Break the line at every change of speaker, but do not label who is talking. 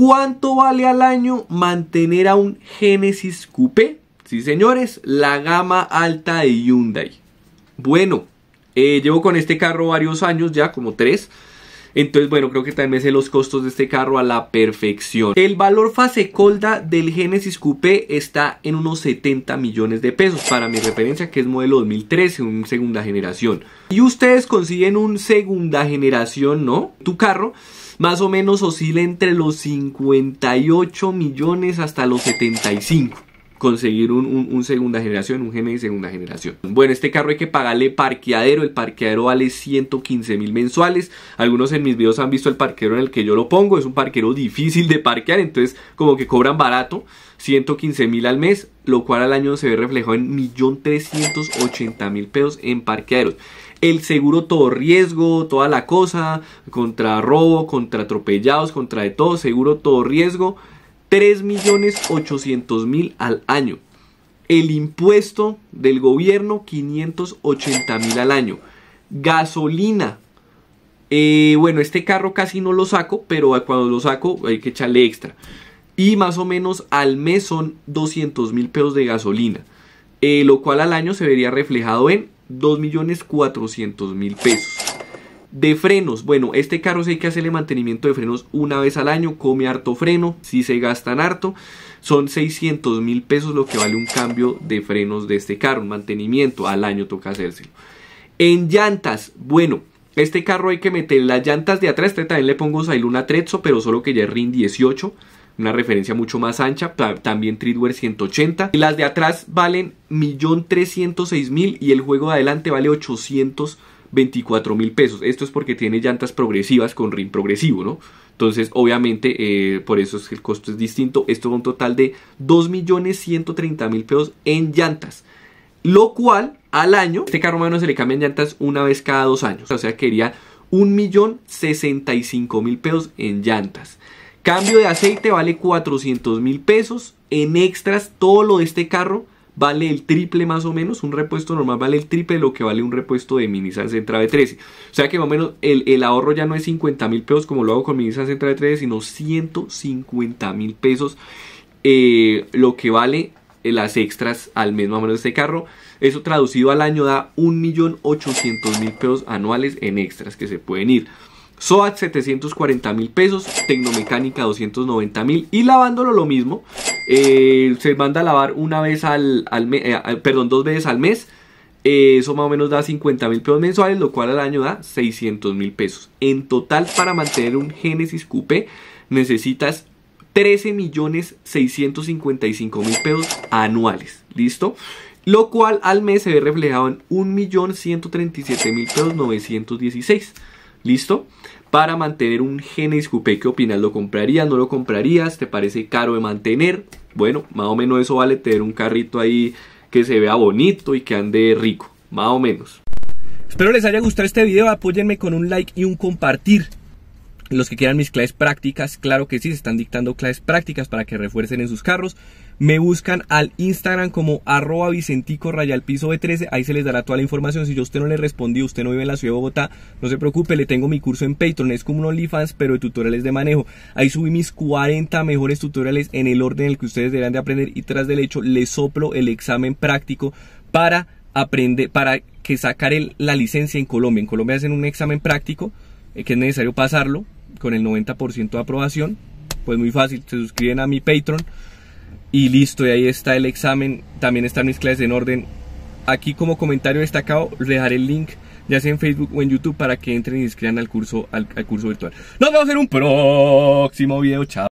¿Cuánto vale al año mantener a un Genesis Coupé? Sí, señores, la gama alta de Hyundai. Bueno, eh, llevo con este carro varios años ya, como tres. Entonces, bueno, creo que también sé los costos de este carro a la perfección. El valor fase colda del Genesis Coupé está en unos 70 millones de pesos para mi referencia que es modelo 2013, un segunda generación. Y ustedes consiguen un segunda generación, ¿no? Tu carro más o menos oscila entre los 58 millones hasta los 75 conseguir un, un, segunda generación, un gmi de segunda generación. Bueno, este carro hay que pagarle parqueadero, el parqueadero vale 115 mil mensuales, algunos en mis videos han visto el parquero en el que yo lo pongo, es un parquero difícil de parquear, entonces como que cobran barato, 115 mil al mes, lo cual al año se ve reflejado en 1.380.000 pesos en parqueaderos. El seguro todo riesgo, toda la cosa, contra robo, contra atropellados, contra de todo, seguro todo riesgo, 3.800.000 al año. El impuesto del gobierno, 580.000 al año. Gasolina. Eh, bueno, este carro casi no lo saco, pero cuando lo saco hay que echarle extra. Y más o menos al mes son 200.000 pesos de gasolina. Eh, lo cual al año se vería reflejado en 2.400.000 pesos. De frenos, bueno, este carro sí hay que hacerle mantenimiento de frenos una vez al año, come harto freno, si se gastan harto, son 600 mil pesos lo que vale un cambio de frenos de este carro, un mantenimiento al año toca hacérselo. En llantas, bueno, este carro hay que meter las llantas de atrás, este también le pongo un Tretzo, pero solo que ya es RIN 18, una referencia mucho más ancha, también Treadwear 180. Las de atrás valen 1.306.000 y el juego de adelante vale 800 24 mil pesos. Esto es porque tiene llantas progresivas con rim progresivo, ¿no? Entonces, obviamente, eh, por eso es que el costo es distinto. Esto es un total de 2 130 mil pesos en llantas. Lo cual, al año, este carro menos se le cambian llantas una vez cada dos años. O sea, quería mil pesos en llantas. Cambio de aceite vale 400 mil pesos. En extras, todo lo de este carro vale el triple más o menos, un repuesto normal vale el triple de lo que vale un repuesto de minisan Central de 13 O sea que más o menos el, ahorro ya no es 50 mil pesos como lo hago con mi Central de 13 sino 150 mil pesos eh, lo que vale eh, las extras al mes más menos de este carro. Eso traducido al año da 1.800.000 pesos anuales en extras que se pueden ir. SOAT 740 mil pesos, Tecnomecánica 290 mil y lavándolo lo mismo, eh, se manda a lavar una vez al, eh, eh, perdón, dos veces al mes. eso más o menos da 50 mil pesos mensuales, lo cual al año da 600 mil pesos. En total, para mantener un Genesis Coupe necesitas 13 millones mil pesos anuales. ¿Listo? Lo cual al mes se ve reflejado en 1 millón mil pesos ¿Listo? Para mantener un Genesis Coupé, ¿qué opinas? ¿Lo comprarías? ¿No lo comprarías? ¿Te parece caro de mantener? Bueno, más o menos eso vale tener un carrito ahí que se vea bonito y que ande rico, más o menos. Espero les haya gustado este video, apóyenme con un like y un compartir. Los que quieran mis clases prácticas, claro que sí, se están dictando clases prácticas para que refuercen en sus carros me buscan al Instagram como arroba Vicentico rayal piso B13, ahí se les dará toda la información, si yo a usted no le respondí, usted no vive en la ciudad de Bogotá, no se preocupe, le tengo mi curso en Patreon, es como un OnlyFans, pero de tutoriales de manejo, ahí subí mis 40 mejores tutoriales en el orden en el que ustedes deberán de aprender y tras del hecho le soplo el examen práctico para aprender, para que sacar la licencia en Colombia, en Colombia hacen un examen práctico, eh, que es necesario pasarlo, con el 90% de aprobación, pues muy fácil, se suscriben a mi Patreon, y listo, y ahí está el examen, también están mis clases en orden. Aquí como comentario destacado les dejaré el link ya sea en Facebook o en YouTube para que entren y inscriban al curso, al, al curso virtual. Nos vemos en un próximo video, chao.